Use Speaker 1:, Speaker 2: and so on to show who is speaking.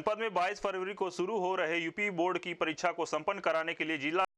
Speaker 1: जनपद में 22 फरवरी को शुरू हो रहे यूपी बोर्ड की परीक्षा को संपन्न कराने के लिए जिला